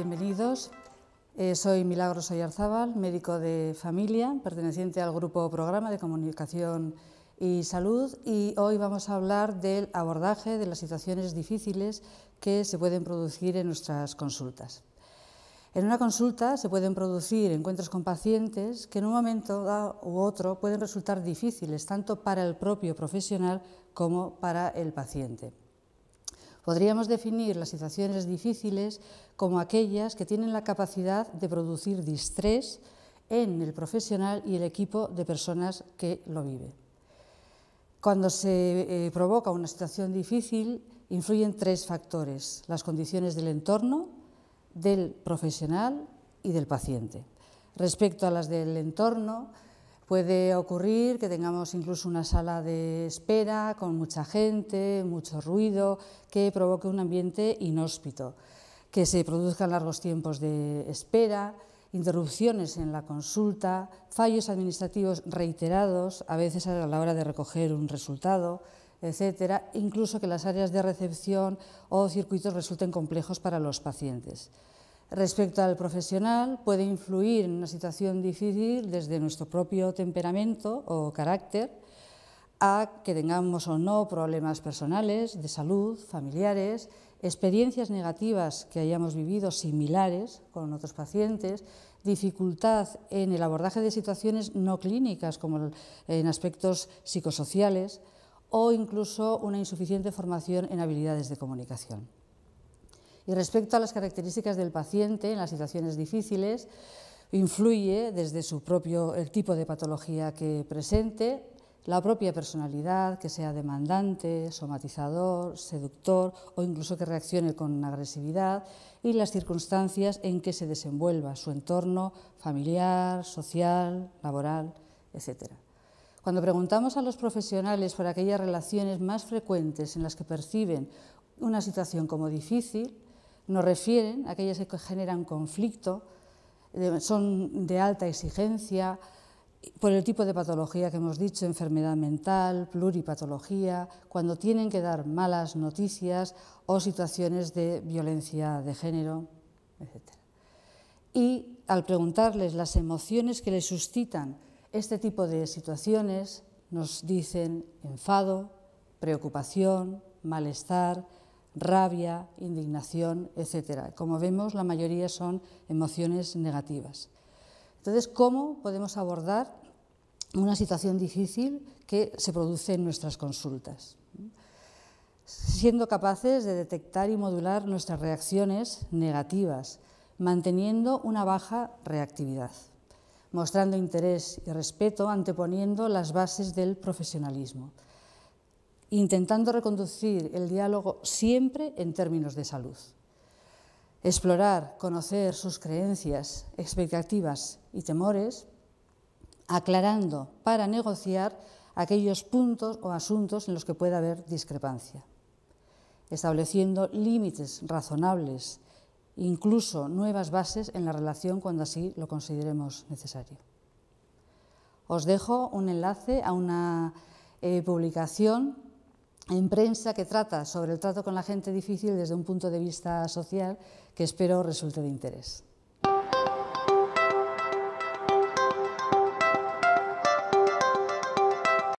bienvenidos. Eh, soy Milagros Oyarzábal, médico de familia, perteneciente al grupo Programa de Comunicación y Salud, y hoy vamos a hablar del abordaje de las situaciones difíciles que se pueden producir en nuestras consultas. En una consulta se pueden producir encuentros con pacientes que en un momento u otro pueden resultar difíciles tanto para el propio profesional como para el paciente. Podríamos definir las situaciones difíciles como aquellas que tienen la capacidad de producir distrés en el profesional y el equipo de personas que lo vive. Cuando se eh, provoca una situación difícil, influyen tres factores, las condiciones del entorno, del profesional y del paciente. Respecto a las del entorno, Puede ocurrir que tengamos incluso una sala de espera con mucha gente, mucho ruido, que provoque un ambiente inhóspito, que se produzcan largos tiempos de espera, interrupciones en la consulta, fallos administrativos reiterados, a veces a la hora de recoger un resultado, etcétera, incluso que las áreas de recepción o circuitos resulten complejos para los pacientes. Respecto al profesional, puede influir en una situación difícil desde nuestro propio temperamento o carácter a que tengamos o no problemas personales, de salud, familiares, experiencias negativas que hayamos vivido similares con otros pacientes, dificultad en el abordaje de situaciones no clínicas como en aspectos psicosociales o incluso una insuficiente formación en habilidades de comunicación. Y respecto a las características del paciente en las situaciones difíciles, influye desde su propio el tipo de patología que presente, la propia personalidad, que sea demandante, somatizador, seductor o incluso que reaccione con agresividad, y las circunstancias en que se desenvuelva, su entorno familiar, social, laboral, etc. Cuando preguntamos a los profesionales por aquellas relaciones más frecuentes en las que perciben una situación como difícil, nos refieren, aquellas que generan conflicto, son de alta exigencia por el tipo de patología que hemos dicho, enfermedad mental, pluripatología, cuando tienen que dar malas noticias o situaciones de violencia de género, etc. Y al preguntarles las emociones que les suscitan este tipo de situaciones, nos dicen enfado, preocupación, malestar, rabia, indignación, etc. Como vemos, la mayoría son emociones negativas. Entonces, ¿cómo podemos abordar una situación difícil que se produce en nuestras consultas? Siendo capaces de detectar y modular nuestras reacciones negativas, manteniendo una baja reactividad, mostrando interés y respeto, anteponiendo las bases del profesionalismo intentando reconducir el diálogo siempre en términos de salud. Explorar, conocer sus creencias, expectativas y temores, aclarando para negociar aquellos puntos o asuntos en los que pueda haber discrepancia, estableciendo límites razonables, incluso nuevas bases en la relación cuando así lo consideremos necesario. Os dejo un enlace a una eh, publicación en prensa que trata sobre el trato con la gente difícil desde un punto de vista social que espero resulte de interés.